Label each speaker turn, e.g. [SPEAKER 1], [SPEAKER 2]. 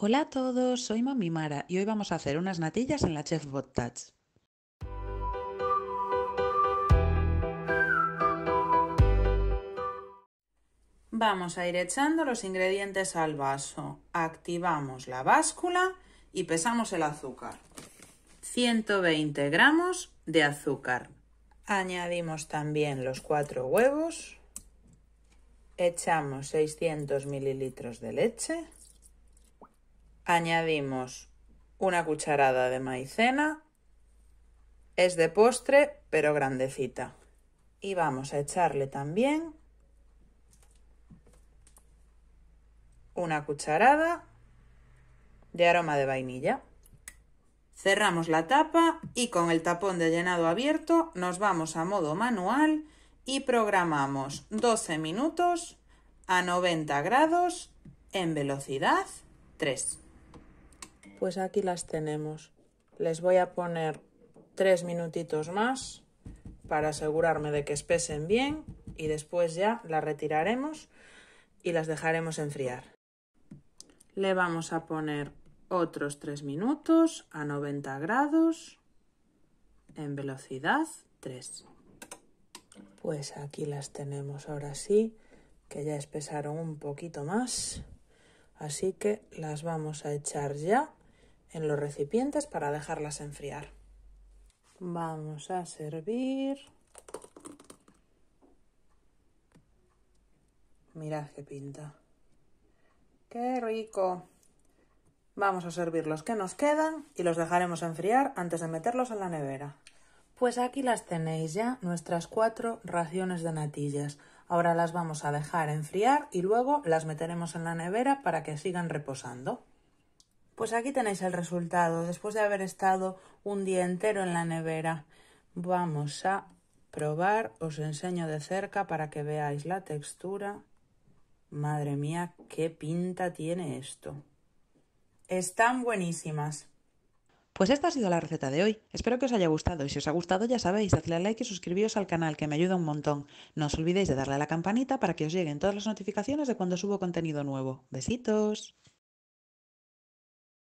[SPEAKER 1] Hola a todos, soy Mami Mara y hoy vamos a hacer unas natillas en la Chef Bot Touch. Vamos a ir echando los ingredientes al vaso. Activamos la báscula y pesamos el azúcar. 120 gramos de azúcar. Añadimos también los cuatro huevos. Echamos 600 mililitros de leche Añadimos una cucharada de maicena, es de postre pero grandecita. Y vamos a echarle también una cucharada de aroma de vainilla. Cerramos la tapa y con el tapón de llenado abierto nos vamos a modo manual y programamos 12 minutos a 90 grados en velocidad 3. Pues aquí las tenemos. Les voy a poner tres minutitos más para asegurarme de que espesen bien y después ya las retiraremos y las dejaremos enfriar. Le vamos a poner otros tres minutos a 90 grados en velocidad 3. Pues aquí las tenemos ahora sí, que ya espesaron un poquito más, así que las vamos a echar ya en los recipientes para dejarlas enfriar. Vamos a servir. Mirad qué pinta. ¡Qué rico! Vamos a servir los que nos quedan y los dejaremos enfriar antes de meterlos en la nevera. Pues aquí las tenéis ya, nuestras cuatro raciones de natillas. Ahora las vamos a dejar enfriar y luego las meteremos en la nevera para que sigan reposando. Pues aquí tenéis el resultado, después de haber estado un día entero en la nevera. Vamos a probar, os enseño de cerca para que veáis la textura. Madre mía, qué pinta tiene esto. Están buenísimas. Pues esta ha sido la receta de hoy. Espero que os haya gustado y si os ha gustado ya sabéis, dadle like y suscribíos al canal que me ayuda un montón. No os olvidéis de darle a la campanita para que os lleguen todas las notificaciones de cuando subo contenido nuevo. Besitos.